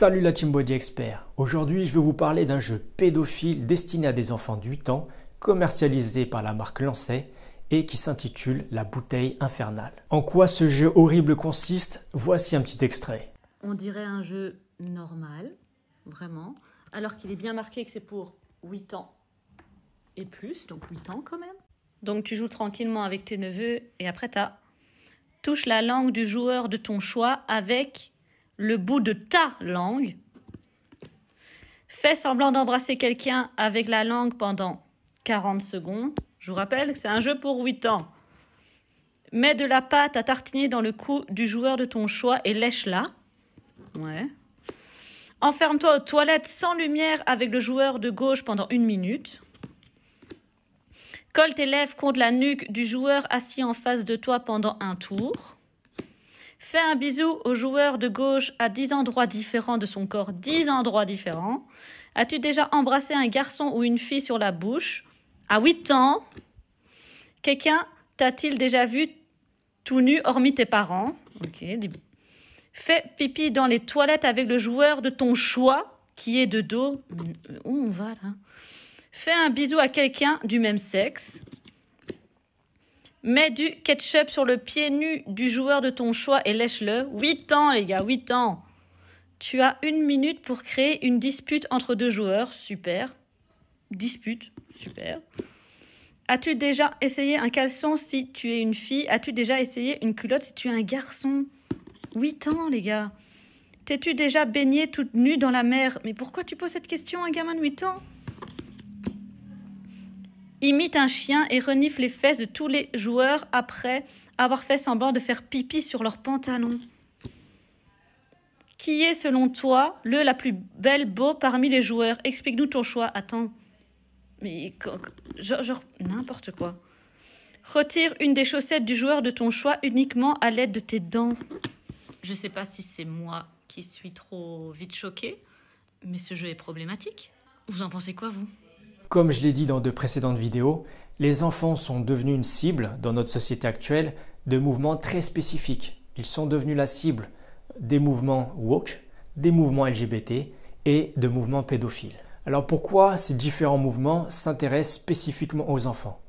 Salut la team body expert. Aujourd'hui, je veux vous parler d'un jeu pédophile destiné à des enfants de 8 ans, commercialisé par la marque Lancet et qui s'intitule La bouteille infernale. En quoi ce jeu horrible consiste Voici un petit extrait. On dirait un jeu normal, vraiment, alors qu'il est bien marqué que c'est pour 8 ans et plus, donc 8 ans quand même. Donc tu joues tranquillement avec tes neveux et après t'as touche la langue du joueur de ton choix avec le bout de ta langue. Fais semblant d'embrasser quelqu'un avec la langue pendant 40 secondes. Je vous rappelle que c'est un jeu pour 8 ans. Mets de la pâte à tartiner dans le cou du joueur de ton choix et lèche-la. Enferme-toi aux toilettes sans lumière avec le joueur de gauche pendant une minute. Colle tes lèvres contre la nuque du joueur assis en face de toi pendant un tour. Fais un bisou au joueur de gauche à 10 endroits différents de son corps, 10 endroits différents. As-tu déjà embrassé un garçon ou une fille sur la bouche À 8 ans, quelqu'un t'a-t-il déjà vu tout nu hormis tes parents Fais pipi dans les toilettes avec le joueur de ton choix qui est de dos. Hum, où on va là Fais un bisou à quelqu'un du même sexe. Mets du ketchup sur le pied nu du joueur de ton choix et lèche-le. 8 ans, les gars, 8 ans. Tu as une minute pour créer une dispute entre deux joueurs. Super. Dispute. Super. As-tu déjà essayé un caleçon si tu es une fille As-tu déjà essayé une culotte si tu es un garçon 8 ans, les gars. T'es-tu déjà baigné toute nue dans la mer Mais pourquoi tu poses cette question à un gamin de 8 ans imite un chien et renifle les fesses de tous les joueurs après avoir fait semblant de faire pipi sur leurs pantalons. Qui est, selon toi, le la plus belle beau parmi les joueurs Explique-nous ton choix. Attends. Mais genre, n'importe quoi. Retire une des chaussettes du joueur de ton choix uniquement à l'aide de tes dents. Je sais pas si c'est moi qui suis trop vite choquée, mais ce jeu est problématique. Vous en pensez quoi, vous comme je l'ai dit dans de précédentes vidéos, les enfants sont devenus une cible dans notre société actuelle de mouvements très spécifiques. Ils sont devenus la cible des mouvements woke, des mouvements LGBT et de mouvements pédophiles. Alors pourquoi ces différents mouvements s'intéressent spécifiquement aux enfants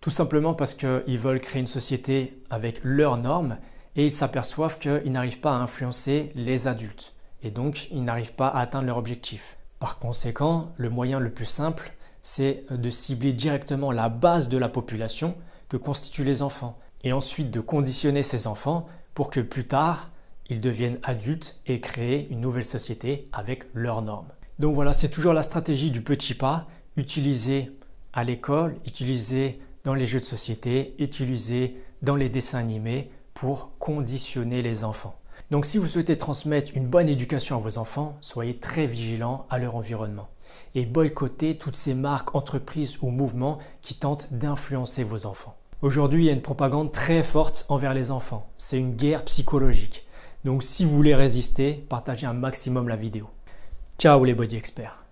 Tout simplement parce qu'ils veulent créer une société avec leurs normes et ils s'aperçoivent qu'ils n'arrivent pas à influencer les adultes et donc ils n'arrivent pas à atteindre leur objectif. Par conséquent, le moyen le plus simple c'est de cibler directement la base de la population que constituent les enfants, et ensuite de conditionner ces enfants pour que plus tard, ils deviennent adultes et créent une nouvelle société avec leurs normes. Donc voilà, c'est toujours la stratégie du petit pas, utilisée à l'école, utilisée dans les jeux de société, utilisée dans les dessins animés pour conditionner les enfants. Donc si vous souhaitez transmettre une bonne éducation à vos enfants, soyez très vigilants à leur environnement et boycotter toutes ces marques, entreprises ou mouvements qui tentent d'influencer vos enfants. Aujourd'hui, il y a une propagande très forte envers les enfants. C'est une guerre psychologique. Donc si vous voulez résister, partagez un maximum la vidéo. Ciao les body experts